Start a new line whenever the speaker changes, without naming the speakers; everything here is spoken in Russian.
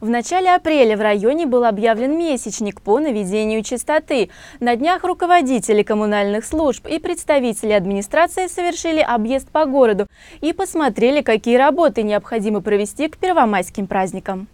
В начале апреля в районе был объявлен месячник по наведению чистоты. На днях руководители коммунальных служб и представители администрации совершили объезд по городу и посмотрели, какие работы необходимо провести к первомайским праздникам.